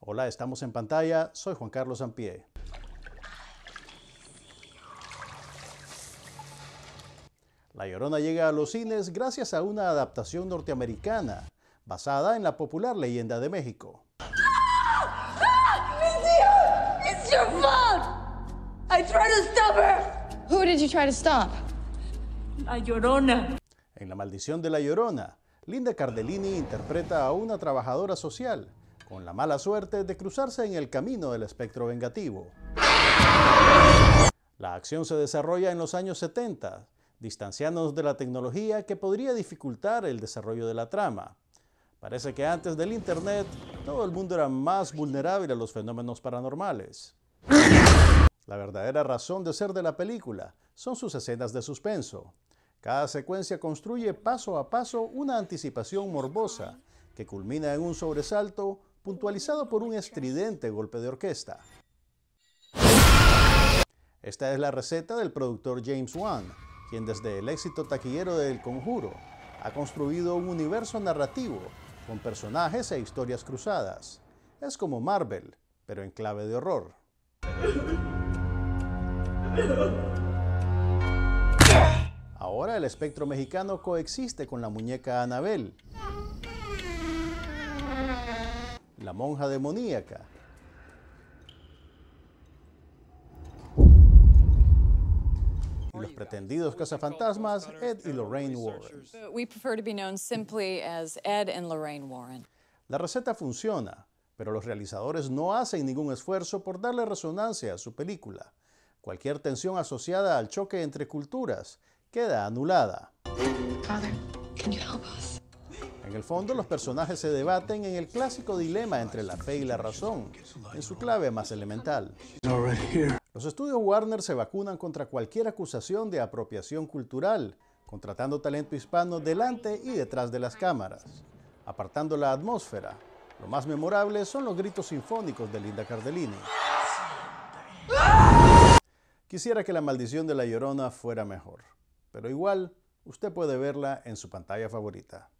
Hola, estamos en pantalla. Soy Juan Carlos Ampie. La Llorona llega a los cines gracias a una adaptación norteamericana basada en la popular leyenda de México. La Llorona. En La Maldición de la Llorona, Linda Cardellini interpreta a una trabajadora social con la mala suerte de cruzarse en el camino del espectro vengativo. La acción se desarrolla en los años 70, distanciándonos de la tecnología que podría dificultar el desarrollo de la trama. Parece que antes del Internet, todo el mundo era más vulnerable a los fenómenos paranormales. La verdadera razón de ser de la película son sus escenas de suspenso, cada secuencia construye paso a paso una anticipación morbosa que culmina en un sobresalto puntualizado por un estridente golpe de orquesta. Esta es la receta del productor James Wan, quien desde el éxito taquillero del Conjuro ha construido un universo narrativo con personajes e historias cruzadas. Es como Marvel, pero en clave de horror. Ahora el espectro mexicano coexiste con la muñeca Anabel, la monja demoníaca, los pretendidos cazafantasmas Ed y Lorraine Warren. La receta funciona, pero los realizadores no hacen ningún esfuerzo por darle resonancia a su película. Cualquier tensión asociada al choque entre culturas queda anulada. En el fondo, los personajes se debaten en el clásico dilema entre la fe y la razón, en su clave más elemental. Los estudios Warner se vacunan contra cualquier acusación de apropiación cultural, contratando talento hispano delante y detrás de las cámaras, apartando la atmósfera. Lo más memorable son los gritos sinfónicos de Linda Cardellini. Quisiera que la maldición de la llorona fuera mejor pero igual usted puede verla en su pantalla favorita.